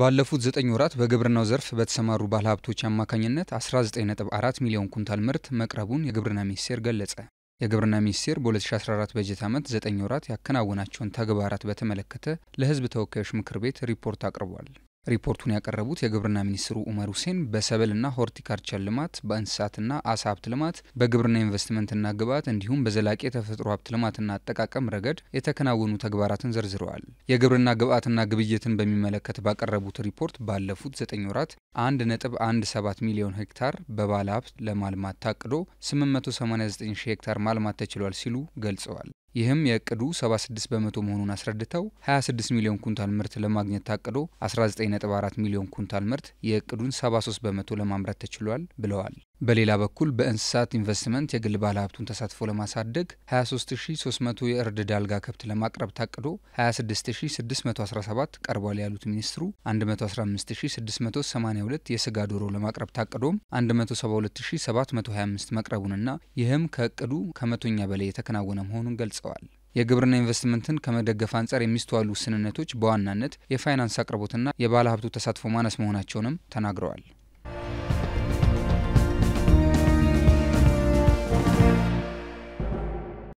ባለፉት ዘጠኝ ወራት በግብርናው ዘርፍ በተሰማሩ ባለሀብቶች አማካኝነት 19.4 ሚሊዮን ኩንታል ምርት መቅረቡን የግብርና ሚኒስቴር ገለጸ። የግብርና ሚኒስቴር በ2014 በጀት ዓመት ዘጠኝ ወራት ያከናወናቸውን ተግባራት በተመለከተ ለሕዝብ ተወካዮች ምክር ቤት ሪፖርት አቅርቧል። ሪፖርቱን ያቀረቡት የግብርና ሚኒስትሩ ኡመር ሁሴን በሰብልና ሆርቲካልቸር ልማት፣ በእንስሳትና አሳ ሀብት ልማት፣ በግብርና ኢንቨስትመንትና ግብዓት እንዲሁም በዘላቂ የተፈጥሮ ሀብት ልማትና አጠቃቀም ረገድ የተከናወኑ ተግባራትን ዘርዝረዋል። የግብርና ግብዓትና ግብይትን በሚመለከት ባቀረቡት ሪፖርት ባለፉት ዘጠኝ ወራት ሰባት ሚሊዮን ሄክታር በባለ ሀብት ለማልማት ታቅዶ ዘጠኝ ሺህ ሄክታር ማልማት ተችሏል ሲሉ ገልጸዋል። ይህም የእቅዱ 76 በመቶ መሆኑን አስረድተው 26 ሚሊዮን ኩንታል ምርት ለማግኘት ታቅዶ 19.4 ሚሊዮን ኩንታል ምርት የእቅዱን 73 በመቶ ለማምረት ተችሏል ብለዋል። በሌላ በኩል በእንስሳት ኢንቨስትመንት የግል ባለሀብቱን ተሳትፎ ለማሳደግ 23300 የእርድ ዳልጋ ከብት ለማቅረብ ታቅዶ 26617 ቀርቧል ያሉት ሚኒስትሩ 115682 የስጋ ዶሮ ለማቅረብ ታቅዶም 172725 መቅረቡንና ይህም ከእቅዱ ከመቶኛ በላይ የተከናወነ መሆኑን ገልጸዋል። የግብርና ኢንቨስትመንትን ከመደገፍ አንጻር የሚስተዋሉ ውስንነቶች በዋናነት የፋይናንስ አቅርቦትና የባለሀብቱ ተሳትፎ ማነስ መሆናቸውንም ተናግረዋል።